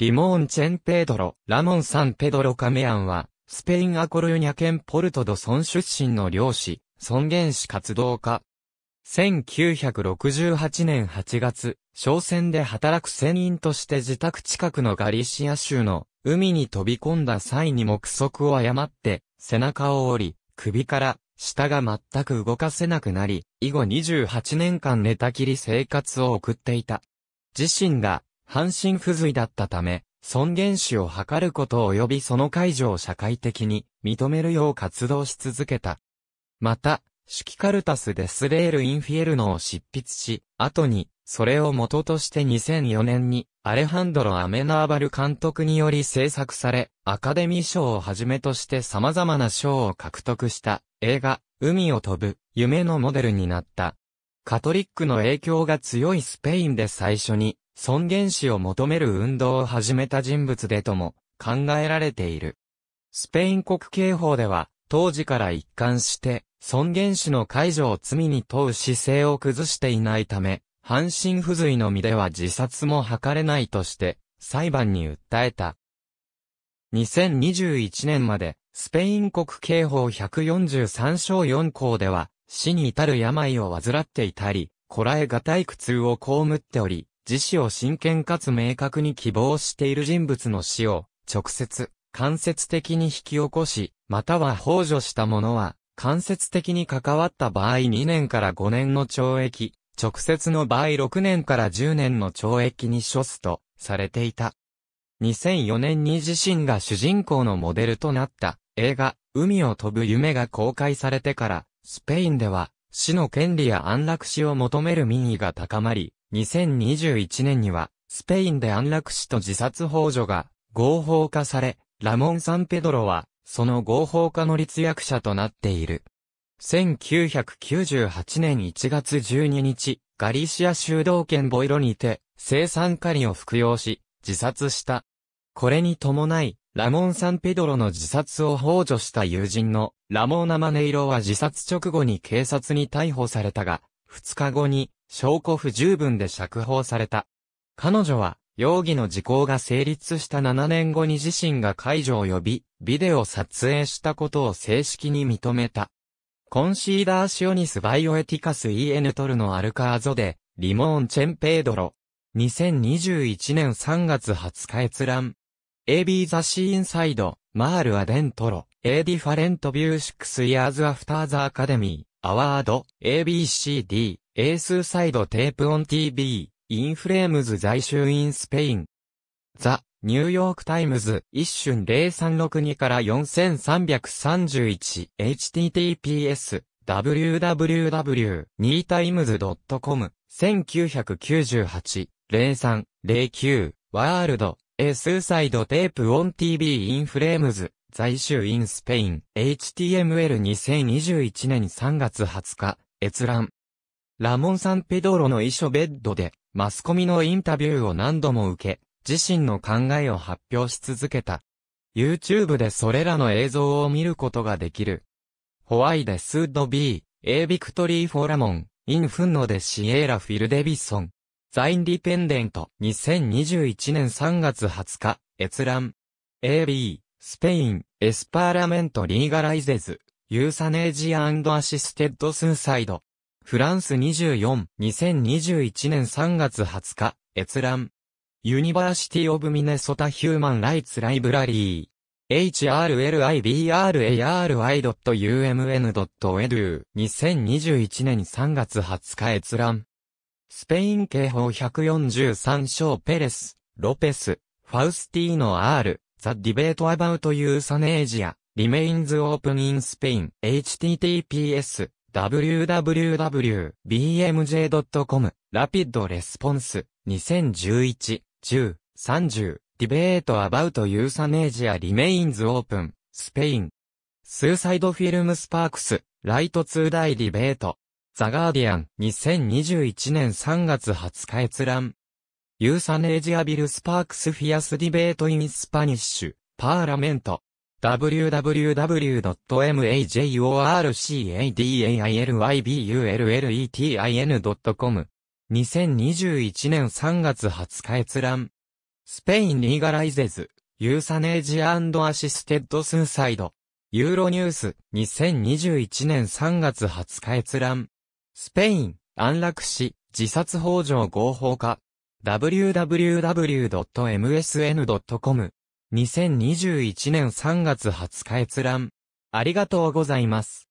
リモーン・チェン・ペードロ、ラモン・サン・ペドロ・カメアンは、スペイン・アコルユニャ県ポルトド村出身の漁師、尊厳師活動家。1968年8月、商船で働く船員として自宅近くのガリシア州の海に飛び込んだ際に目測を誤って、背中を折り、首から下が全く動かせなくなり、以後28年間寝たきり生活を送っていた。自身が半身不随だったため、尊厳死を図ること及びその解除を社会的に認めるよう活動し続けた。また、シキカルタス・デスレール・インフィエルノを執筆し、後に、それを元として2004年に、アレハンドロ・アメナーバル監督により制作され、アカデミー賞をはじめとして様々な賞を獲得した映画、海を飛ぶ、夢のモデルになった。カトリックの影響が強いスペインで最初に、尊厳死を求める運動を始めた人物でとも考えられている。スペイン国刑法では、当時から一貫して、尊厳死の解除を罪に問う姿勢を崩していないため、半身不随の身では自殺も図れないとして、裁判に訴えた。2021年まで、スペイン国刑法143章4項では、死に至る病を患っていたり、こらえがたい苦痛を被っており、自死を真剣かつ明確に希望している人物の死を、直接、間接的に引き起こし、または幇助した者は、間接的に関わった場合2年から5年の懲役、直接の場合6年から10年の懲役に処すと、されていた。2004年に自身が主人公のモデルとなった映画、海を飛ぶ夢が公開されてから、スペインでは、死の権利や安楽死を求める民意が高まり、2021年には、スペインで安楽死と自殺幇助が合法化され、ラモン・サンペドロは、その合法化の立役者となっている。1998年1月12日、ガリシア修道県ボイロにて、生産カリを服用し、自殺した。これに伴い、ラモン・サンペドロの自殺を幇助した友人のラモーナ・マネイロは自殺直後に警察に逮捕されたが、2日後に証拠不十分で釈放された。彼女は、容疑の時効が成立した7年後に自身が解除を呼び、ビデオ撮影したことを正式に認めた。コンシーダーシオニスバイオエティカス EN トルのアルカーゾで、リモーンチェンペードロ。2021年3月20日閲覧。AB ザシーインサイド、マールアデントロ、エディファレントビューシックスイヤーズアフターザアカデミー。アワード、ABCD、エースサイドテープオン TV、インフレームズ在州インスペイン。ザ、ニューヨークタイムズ、一瞬0362から 4331https、www.2times.com、1998-03-09、ワールド、エースサイドテープオン TV インフレームズ。在州インスペイン HTML2021 年3月20日、閲覧。ラモン・サンペドロの遺書ベッドで、マスコミのインタビューを何度も受け、自身の考えを発表し続けた。YouTube でそれらの映像を見ることができる。ホワイデスードビー、エイ・ビクトリー・フォー・ラモン、インフンノデ・シエーラ・フィル・デビソン。ザ・インディペンデント2021年3月20日、閲覧。AB、スペイン、エスパーラメントリーガライゼズ、ユーサネージアアシステッドスーサイド。フランス24、2021年3月20日、閲覧。ユニバーシティオブミネソタヒューマンライツライブラリー。hrlibrai.umn.edu 2021年3月20日閲覧。スペイン警報143章ペレス、ロペス、ファウスティーノアール、The Debate About Euthanasia Remains Open in Spain https www.bmj.com ラピッドレスポンス2011 10 30 Debate About Euthanasia Remains Open Spain スーサイドフィルムスパークスライト2大ディベートザガーディアン2021年3月20日閲覧ユーサネージアビルスパークスフィアスディベートインスパニッシュ、パーラメント。w w w m a j o r c a d a i l i b u l l e t i n c o m 2021年3月20日閲覧。スペインリーガライゼズ、ユーサネージアシステッドスーサイド。ユーロニュース、2021年3月20日閲覧。スペイン、安楽死、自殺法上合法化。www.msn.com。2021年3月20日閲覧。ありがとうございます。